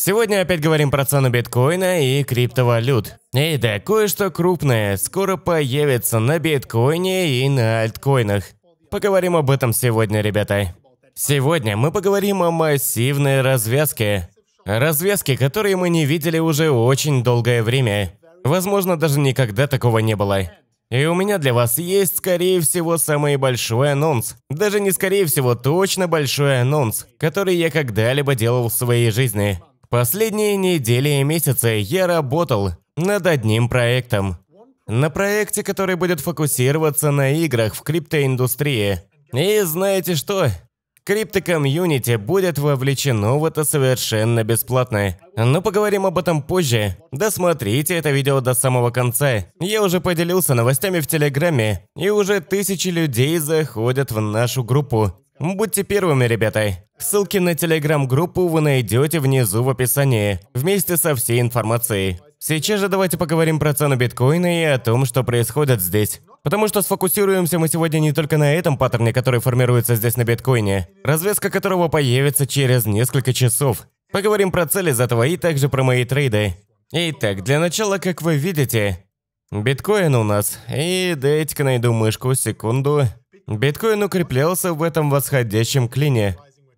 Сегодня опять говорим про цену биткоина и криптовалют. И да, кое-что крупное скоро появится на биткоине и на альткоинах. Поговорим об этом сегодня, ребята. Сегодня мы поговорим о массивной развязке. Развязке, которые мы не видели уже очень долгое время. Возможно, даже никогда такого не было. И у меня для вас есть, скорее всего, самый большой анонс. Даже не скорее всего, точно большой анонс, который я когда-либо делал в своей жизни. Последние недели и месяцы я работал над одним проектом. На проекте, который будет фокусироваться на играх в криптоиндустрии. И знаете что? Крипто-комьюнити будет вовлечено в это совершенно бесплатно. Но ну, поговорим об этом позже. Досмотрите это видео до самого конца. Я уже поделился новостями в Телеграме, и уже тысячи людей заходят в нашу группу. Будьте первыми, ребята. Ссылки на телеграм-группу вы найдете внизу в описании, вместе со всей информацией. Сейчас же давайте поговорим про цену биткоина и о том, что происходит здесь. Потому что сфокусируемся мы сегодня не только на этом паттерне, который формируется здесь на биткоине, развязка которого появится через несколько часов. Поговорим про цели из этого и также про мои трейды. Итак, для начала, как вы видите, биткоин у нас. И дайте-ка найду мышку, секунду. Биткоин укреплялся в этом восходящем клине.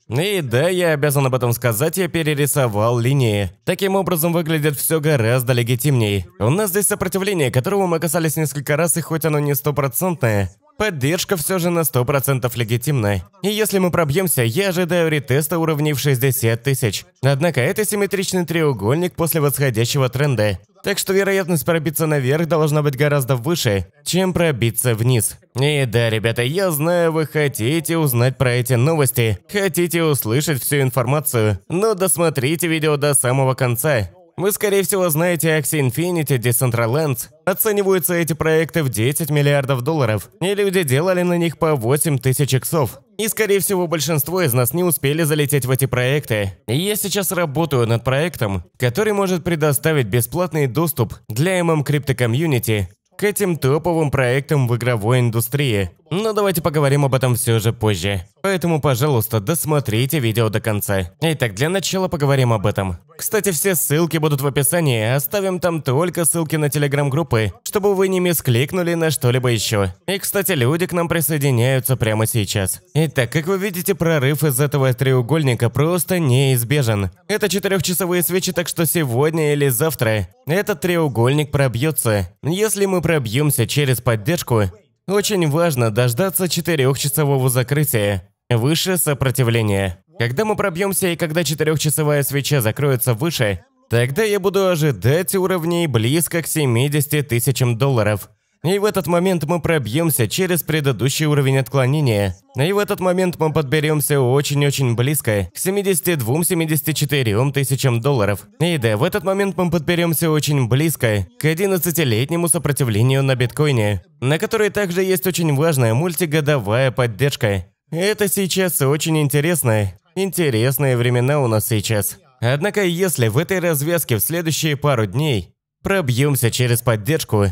И да, я обязан об этом сказать, я перерисовал линии. Таким образом выглядит все гораздо легитимней. У нас здесь сопротивление, которого мы касались несколько раз, и хоть оно не стопроцентное, Поддержка все же на 100% легитимна. И если мы пробьемся, я ожидаю ретеста уровней в 60 тысяч. Однако это симметричный треугольник после восходящего тренда. Так что вероятность пробиться наверх должна быть гораздо выше, чем пробиться вниз. И да, ребята, я знаю, вы хотите узнать про эти новости, хотите услышать всю информацию, но досмотрите видео до самого конца. Вы, скорее всего, знаете Axie Infinity, Decentraland. Оцениваются эти проекты в 10 миллиардов долларов, и люди делали на них по 8 тысяч иксов. И, скорее всего, большинство из нас не успели залететь в эти проекты. И я сейчас работаю над проектом, который может предоставить бесплатный доступ для MM Crypto Community к этим топовым проектам в игровой индустрии. Но давайте поговорим об этом все же позже. Поэтому, пожалуйста, досмотрите видео до конца. Итак, для начала поговорим об этом. Кстати, все ссылки будут в описании, а оставим там только ссылки на телеграм-группы, чтобы вы не мискликнули на что-либо еще. И, кстати, люди к нам присоединяются прямо сейчас. Итак, как вы видите, прорыв из этого треугольника просто неизбежен. Это четырехчасовые свечи, так что сегодня или завтра этот треугольник пробьется. Если мы пробьемся через поддержку, очень важно дождаться четырехчасового закрытия. Выше сопротивление. Когда мы пробьемся и когда четырехчасовая свеча закроется выше, тогда я буду ожидать уровней близко к 70 тысячам долларов. И в этот момент мы пробьемся через предыдущий уровень отклонения. И в этот момент мы подберемся очень-очень близко к 72-74 тысячам долларов. И да, в этот момент мы подберемся очень близко к 11-летнему сопротивлению на биткоине, на которой также есть очень важная мультигодовая поддержка. Это сейчас очень интересно. Интересные времена у нас сейчас. Однако, если в этой развязке в следующие пару дней пробьемся через поддержку,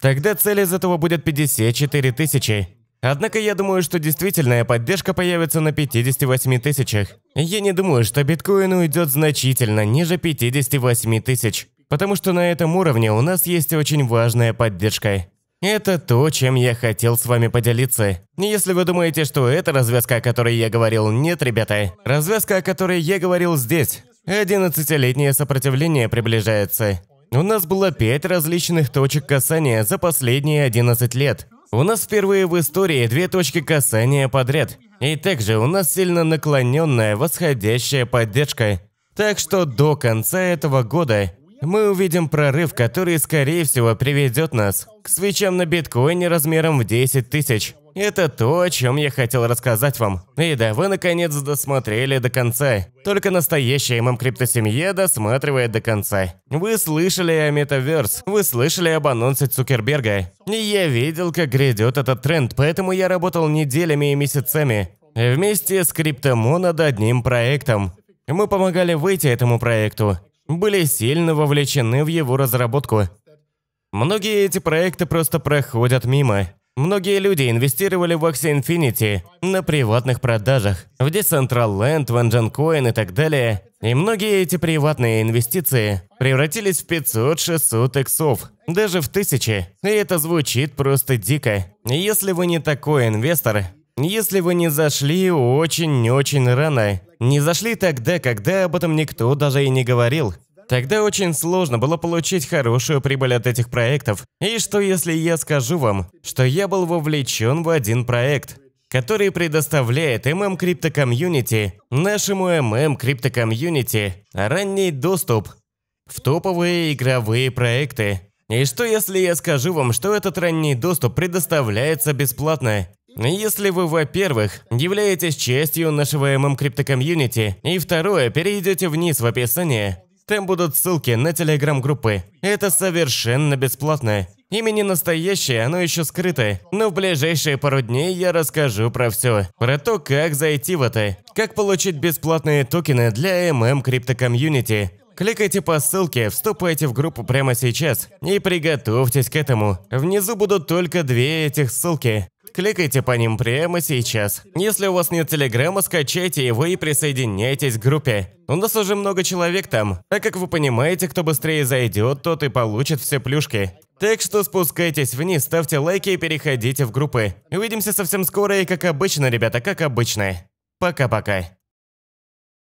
тогда цель из этого будет 54 тысячи. Однако я думаю, что действительная поддержка появится на 58 тысячах. Я не думаю, что биткоин уйдет значительно ниже 58 тысяч, потому что на этом уровне у нас есть очень важная поддержка. Это то, чем я хотел с вами поделиться. Если вы думаете, что это развязка, о которой я говорил, нет, ребята. Развязка, о которой я говорил здесь. Одиннадцатилетнее сопротивление приближается. У нас было пять различных точек касания за последние 11 лет. У нас впервые в истории две точки касания подряд. И также у нас сильно наклоненная восходящая поддержка. Так что до конца этого года мы увидим прорыв, который, скорее всего, приведет нас свечам на биткоине размером в 10 тысяч. Это то, о чем я хотел рассказать вам. И да, вы наконец досмотрели до конца. Только настоящая ММ криптосемья досматривает до конца. Вы слышали о Метаверс, вы слышали об анонсе Цукерберга. я видел, как грядет этот тренд, поэтому я работал неделями и месяцами. Вместе с Криптомо над одним проектом. Мы помогали выйти этому проекту. Были сильно вовлечены в его разработку. Многие эти проекты просто проходят мимо. Многие люди инвестировали в Axie Infinity на приватных продажах, в Decentraland, в Engine Coin и так далее. И многие эти приватные инвестиции превратились в 500-600 иксов, даже в тысячи. И это звучит просто дико. Если вы не такой инвестор, если вы не зашли очень-очень рано, не зашли тогда, когда об этом никто даже и не говорил, Тогда очень сложно было получить хорошую прибыль от этих проектов. И что если я скажу вам, что я был вовлечен в один проект, который предоставляет MM Crypto Community, нашему MM Crypto Community, ранний доступ в топовые игровые проекты. И что если я скажу вам, что этот ранний доступ предоставляется бесплатно? Если вы, во-первых, являетесь частью нашего MM Crypto Community, и второе, перейдете вниз в описание, там будут ссылки на телеграм-группы. Это совершенно бесплатно. Имя не настоящее, оно еще скрытое. Но в ближайшие пару дней я расскажу про все. Про то, как зайти в это. Как получить бесплатные токены для MM Crypto Community. Кликайте по ссылке, вступайте в группу прямо сейчас и приготовьтесь к этому. Внизу будут только две этих ссылки. Кликайте по ним прямо сейчас. Если у вас нет Телеграма, скачайте его и присоединяйтесь к группе. У нас уже много человек там. Так как вы понимаете, кто быстрее зайдет, тот и получит все плюшки. Так что спускайтесь вниз, ставьте лайки и переходите в группы. Увидимся совсем скоро и как обычно, ребята, как обычно. Пока-пока.